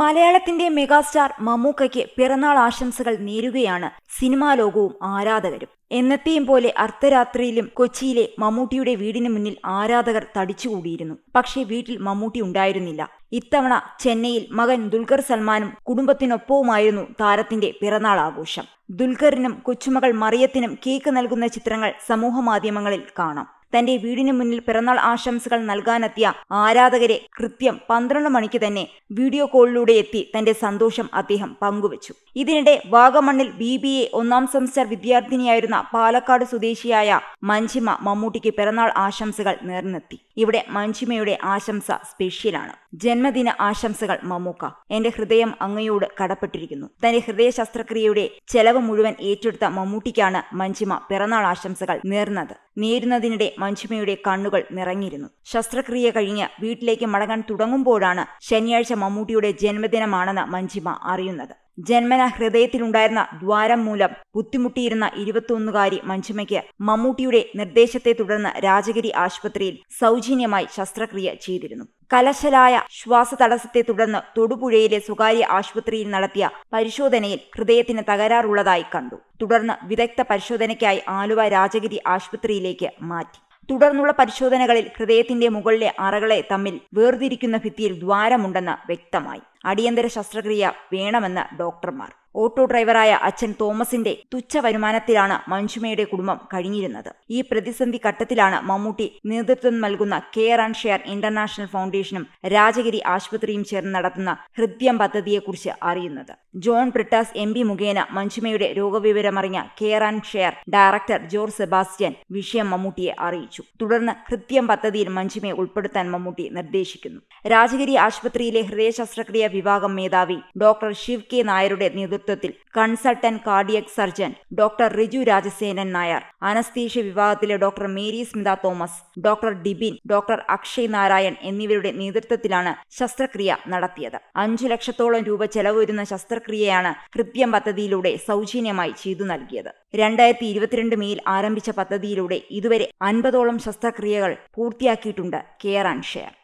മലയാളത്തിന്റെ മെഗാസ്റ്റാർ മമ്മൂക്കയ്ക്ക് പിറന്നാൾ ആശംസകൾ നേരുകയാണ് സിനിമാ ലോകവും ആരാധകരും എന്നത്തെയും പോലെ അർദ്ധരാത്രിയിലും കൊച്ചിയിലെ മമ്മൂട്ടിയുടെ വീടിന് മുന്നിൽ ആരാധകർ തടിച്ചുകൂടിയിരുന്നു പക്ഷേ വീട്ടിൽ മമ്മൂട്ടി ഉണ്ടായിരുന്നില്ല ഇത്തവണ ചെന്നൈയിൽ മകൻ ദുൽഖർ സൽമാനും കുടുംബത്തിനൊപ്പവുമായിരുന്നു താരത്തിന്റെ പിറന്നാൾ ആഘോഷം ദുൽഖറിനും കൊച്ചുമകൾ മറിയത്തിനും കേക്ക് നൽകുന്ന ചിത്രങ്ങൾ മാധ്യമങ്ങളിൽ കാണാം തന്റെ വീടിന് മുന്നിൽ പിറന്നാൾ ആശംസകൾ നൽകാനെത്തിയ ആരാധകരെ കൃത്യം പന്ത്രണ്ട് മണിക്ക് തന്നെ വീഡിയോ കോളിലൂടെ എത്തി തന്റെ സന്തോഷം അദ്ദേഹം പങ്കുവച്ചു ഇതിനിടെ വാഗമണ്ണിൽ ബി ബി എ ഒന്നാം സെമസ്റ്റർ വിദ്യാർത്ഥിനിയായിരുന്ന പാലക്കാട് സ്വദേശിയായ മഞ്ജിമ മമ്മൂട്ടിക്ക് പിറന്നാൾ ആശംസകൾ നേർന്നെത്തി ഇവിടെ മഞ്ജിമയുടെ ആശംസ സ്പെഷ്യലാണ് ജന്മദിന ആശംസകൾ മമ്മൂക്ക എന്റെ ഹൃദയം അങ്ങയോട് കടപ്പെട്ടിരിക്കുന്നു തന്റെ ഹൃദയ ശസ്ത്രക്രിയയുടെ ചെലവ് മുഴുവൻ ഏറ്റെടുത്ത മമ്മൂട്ടിക്കാണ് മഞ്ജിമ പിറന്നാൾ ആശംസകൾ നേർന്നത് നേരുന്നതിനിടെ മഞ്ജിമയുടെ കണ്ണുകൾ നിറഞ്ഞിരുന്നു ശസ്ത്രക്രിയ കഴിഞ്ഞ് വീട്ടിലേക്ക് മടങ്ങാൻ തുടങ്ങുമ്പോഴാണ് ശനിയാഴ്ച മമ്മൂട്ടിയുടെ ജന്മദിനമാണെന്ന് മഞ്ജിമ അറിയുന്നത് ജന്മന ഹൃദയത്തിലുണ്ടായിരുന്ന ദ്വാരം മൂലം ബുദ്ധിമുട്ടിയിരുന്ന ഇരുപത്തിയൊന്നുകാരി മഞ്ജുമയ്ക്ക് മമ്മൂട്ടിയുടെ നിർദ്ദേശത്തെ തുടർന്ന് രാജഗിരി ആശുപത്രിയിൽ സൗജന്യമായി ശസ്ത്രക്രിയ ചെയ്തിരുന്നു കലശലായ തടസ്സത്തെ തുടർന്ന് തൊടുപുഴയിലെ സ്വകാര്യ ആശുപത്രിയിൽ നടത്തിയ പരിശോധനയിൽ ഹൃദയത്തിന് തകരാറുള്ളതായി കണ്ടു തുടർന്ന് വിദഗ്ധ പരിശോധനയ്ക്കായി ആലുവ രാജഗിരി ആശുപത്രിയിലേക്ക് മാറ്റി തുടർന്നുള്ള പരിശോധനകളിൽ ഹൃദയത്തിന്റെ മുകളിലെ അറകളെ തമ്മിൽ വേർതിരിക്കുന്ന ഭിത്തിയിൽ ദ്വാരമുണ്ടെന്ന് വ്യക്തമായി അടിയന്തര ശസ്ത്രക്രിയ വേണമെന്ന് ഡോക്ടർമാർ ഓട്ടോ ഡ്രൈവറായ അച്ഛൻ തോമസിന്റെ തുച്ഛ വരുമാനത്തിലാണ് മഞ്ജുമയുടെ കുടുംബം കഴിഞ്ഞിരുന്നത് ഈ പ്രതിസന്ധി ഘട്ടത്തിലാണ് മമ്മൂട്ടി നേതൃത്വം നൽകുന്ന കെയർ ആൻഡ് ഷെയർ ഇന്റർനാഷണൽ ഫൗണ്ടേഷനും രാജഗിരി ആശുപത്രിയും ചേർന്ന് നടത്തുന്ന ഹൃദ്യം പദ്ധതിയെക്കുറിച്ച് അറിയുന്നത് ജോൺ ബ്രിട്ടാസ് എം പി മുഖേന മഞ്ജുമയുടെ രോഗവിവരമറിഞ്ഞ care and share director George Sebastian വിഷയം മമ്മൂട്ടിയെ അറിയിച്ചു തുടർന്ന് ഹൃദ്യം പദ്ധതിയിൽ മഞ്ജുമയെ ഉൾപ്പെടുത്താൻ മമ്മൂട്ടി നിർദ്ദേശിക്കുന്നു രാജഗിരി ആശുപത്രിയിലെ ഹൃദയ ശസ്ത്രക്രിയ വിഭാഗം മേധാവി ഡോക്ടർ ശിവ് കെ നായരുടെ നേതൃത്വത്തിൽ consultant cardiac surgeon doctor Riju Rajasenan Nair anaesthesia വിഭാഗത്തിലെ doctor Mary Smitha Thomas doctor Dibin doctor Akshay Narayan എന്നിവരുടെ നേതൃത്വത്തിലാണ് ശസ്ത്രക്രിയ നടത്തിയത് അഞ്ചു ലക്ഷത്തോളം രൂപ ചെലവ് വരുന്ന ശസ്ത്രക്രിയയാണ് ഹൃദ്യം പദ്ധതിയിലൂടെ സൗജന്യമായി ചെയ്തു നൽകിയത് രണ്ടായിരത്തി ഇരുപത്തിരണ്ട് മെയിൽ ആരംഭിച്ച പദ്ധതിയിലൂടെ ഇതുവരെ അൻപതോളം ശസ്ത്രക്രിയകൾ പൂർത്തിയാക്കിയിട്ടുണ്ട് കെയർ ആൻഡ് ഷെയർ